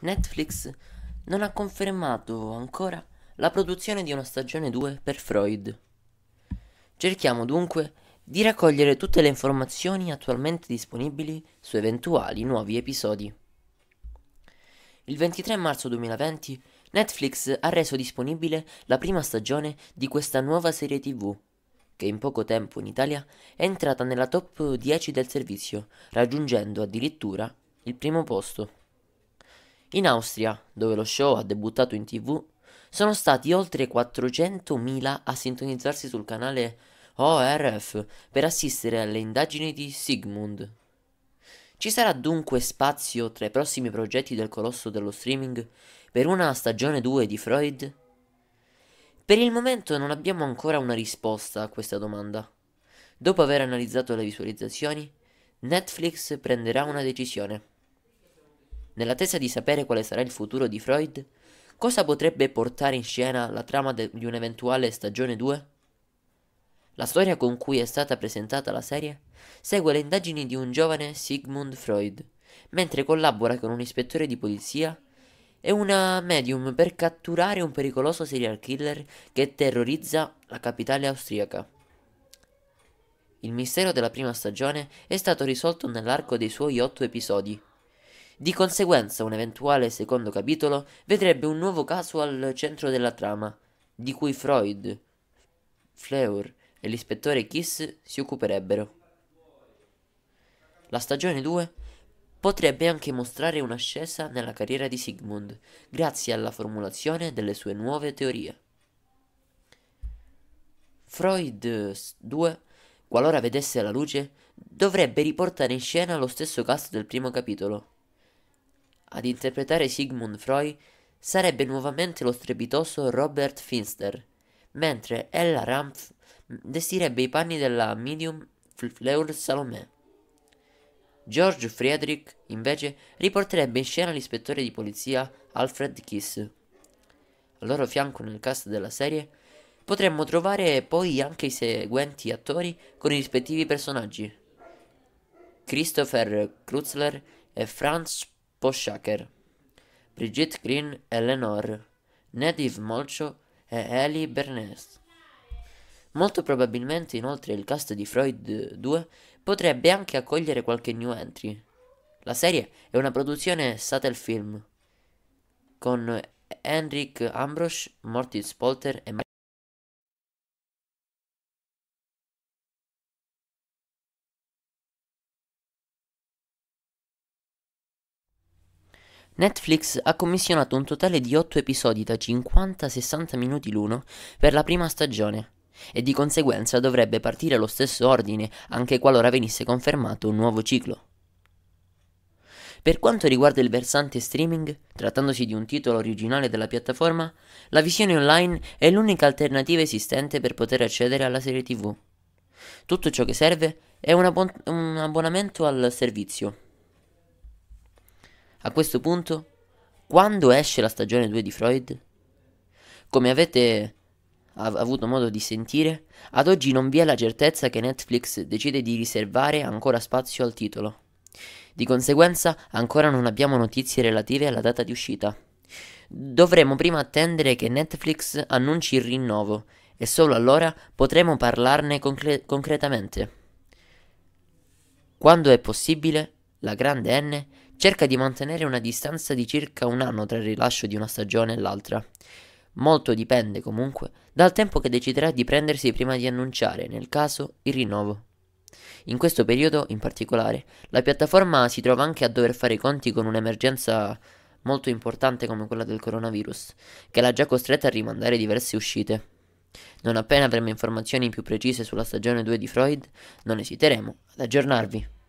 Netflix non ha confermato ancora la produzione di una stagione 2 per Freud. Cerchiamo dunque di raccogliere tutte le informazioni attualmente disponibili su eventuali nuovi episodi. Il 23 marzo 2020 Netflix ha reso disponibile la prima stagione di questa nuova serie tv, che in poco tempo in Italia è entrata nella top 10 del servizio, raggiungendo addirittura il primo posto. In Austria, dove lo show ha debuttato in tv, sono stati oltre 400.000 a sintonizzarsi sul canale ORF per assistere alle indagini di Sigmund. Ci sarà dunque spazio tra i prossimi progetti del colosso dello streaming per una stagione 2 di Freud? Per il momento non abbiamo ancora una risposta a questa domanda. Dopo aver analizzato le visualizzazioni, Netflix prenderà una decisione. Nell'attesa di sapere quale sarà il futuro di Freud, cosa potrebbe portare in scena la trama di un'eventuale stagione 2? La storia con cui è stata presentata la serie segue le indagini di un giovane Sigmund Freud, mentre collabora con un ispettore di polizia e una medium per catturare un pericoloso serial killer che terrorizza la capitale austriaca. Il mistero della prima stagione è stato risolto nell'arco dei suoi otto episodi, di conseguenza un eventuale secondo capitolo vedrebbe un nuovo caso al centro della trama, di cui Freud, Fleur e l'ispettore Kiss si occuperebbero. La stagione 2 potrebbe anche mostrare un'ascesa nella carriera di Sigmund, grazie alla formulazione delle sue nuove teorie. Freud 2, qualora vedesse la luce, dovrebbe riportare in scena lo stesso cast del primo capitolo. Ad interpretare Sigmund Freud sarebbe nuovamente lo strepitoso Robert Finster, mentre Ella Rampf vestirebbe i panni della medium Fleur Salomé. George Friedrich, invece, riporterebbe in scena l'ispettore di polizia Alfred Kiss. Al loro fianco nel cast della serie potremmo trovare poi anche i seguenti attori con i rispettivi personaggi. Christopher Krutzler e Franz Poshaker, Brigitte Green e Lenore, Ned Molcho e Ellie Bernest. Molto probabilmente inoltre il cast di Freud 2 potrebbe anche accogliere qualche new entry. La serie è una produzione Satel Film con Henrik Ambrosch, Mortis Polter e Mario Netflix ha commissionato un totale di 8 episodi da 50-60 minuti l'uno per la prima stagione e di conseguenza dovrebbe partire lo stesso ordine anche qualora venisse confermato un nuovo ciclo. Per quanto riguarda il versante streaming, trattandosi di un titolo originale della piattaforma, la visione online è l'unica alternativa esistente per poter accedere alla serie TV. Tutto ciò che serve è un, abbon- un abbonamento al servizio, a questo punto, quando esce la stagione 2 di Freud? Come avete av avuto modo di sentire, ad oggi non vi è la certezza che Netflix decide di riservare ancora spazio al titolo. Di conseguenza, ancora non abbiamo notizie relative alla data di uscita. Dovremo prima attendere che Netflix annunci il rinnovo e solo allora potremo parlarne concre concretamente. Quando è possibile, la grande N cerca di mantenere una distanza di circa un anno tra il rilascio di una stagione e l'altra. Molto dipende comunque dal tempo che deciderà di prendersi prima di annunciare, nel caso, il rinnovo. In questo periodo, in particolare, la piattaforma si trova anche a dover fare i conti con un'emergenza molto importante come quella del coronavirus, che l'ha già costretta a rimandare diverse uscite. Non appena avremo informazioni più precise sulla stagione 2 di Freud, non esiteremo ad aggiornarvi.